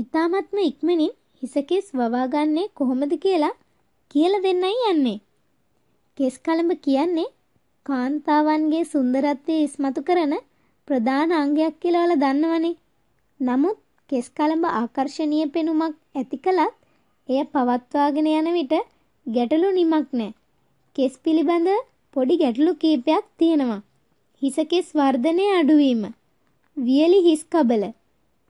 ඉතාමත්ම ඉක්මනින් හිසකෙස් වවාගන්නේ කොහොමද කියලා කියල දෙන්නයි යන්නේ. කෙස් කළඹ කියන්නේ කාන්තාවන්ගේ සුන්දරත්වය ඉස්මතු කරන ප්‍රධාන අංගයක් කියලවල දන්නවනේ. නමුත් කෙස් කළඹ ආකර්ශණීය පෙනුමක් ඇති කළත් එය පවත්වාගෙන යන විට ගැටලු නිමක් නෑ. කෙස් පිළිබඳ පොඩි ගැටලු කීපයක් තියෙනවා. හිසකෙස් වර්ධනය අඩුවීම. වියලි හිස්කබල.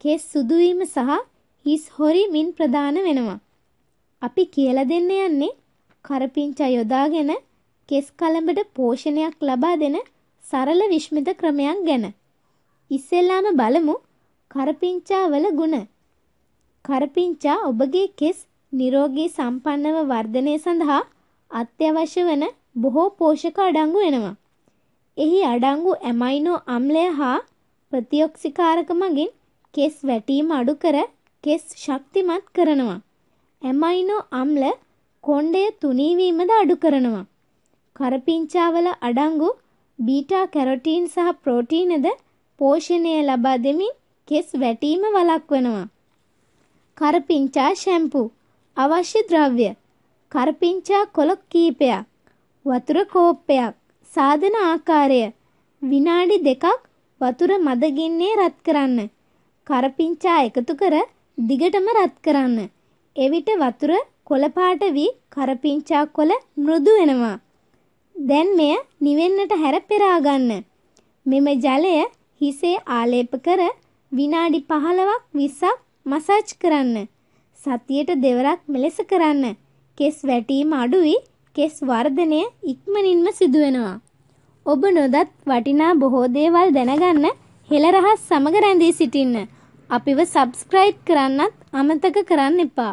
කෙස් සුදුවීම සහ හිස් හොරි මින් ප්‍රදාන වෙනවා. අපි කියල දෙන්න යන්නේ කරපිංචා යොදාගෙන කෙස් කලඹට පෝෂණයක් ලබා දෙන සරල විශ්මිත ක්‍රමයක් ගැන. ඉස්සෙල්ලාම බලමු කරපිංචාවල ගුණ. කරපිංචා ඔබගේ කෙස් නිරෝගී සම්පන්නව වර්ධනය සඳහා අත්‍යවශ්‍ය වන බොහෝ පෝෂක අඩංගු වෙනවා. එහි අඩංගු ඇමයිනෝ අම්ලය හා ප්‍රතිඔක්සිකාරක මගින් කෙස් වැටීම අඩු කර කෙස් ශක්තිමත් කරනවා. ඇමයිනෝ අම්ල කොණ්ඩය තුනීවීමද අඩු කරනවා. කරපිංචාවල අඩංගු බීටා කැරොටීන් සහ ප්‍රෝටීනද පෝෂණය ලබා දෙමින් කෙස් වැටීම වළක්වනවා. කරපිංචා ෂැම්පු අවශ්‍ය ද්‍රව්‍ය කරපිංචා කොළ කීපයක් වතුර කෝප්පයක් සාධන ආකාරය විනාඩි දෙකක් වතුර මදගින්නේ රත් කරන්න. කරපිංචා එකතු කර දිගටම රත් කරන්න. එවිට වතුර කොළපාට වී කරපිංචා කොළ මෘදු වෙනවා. දැන් මෙය නිවෙන්නට හැර පෙරා ගන්න. මෙම ජලය හිසේ ආලේප කර විනාඩි 15ක් 20ක් මසාජ් කරන්න. සතියට දෙවරක් මෙලෙස කරන්න. කෙස් වැටීම අඩුයි, කෙස් වර්ධනය ඉක්මනින්ම සිදු වෙනවා. ඔබ නොදත් වටිනා බොහෝ දේවල් දැනගන්න හෙළ රහස් සමග රැඳී සිටින්න. අපිව සබ්ස්ක්‍රයිබ් කරන්නත් අමතක කරන්න එපා.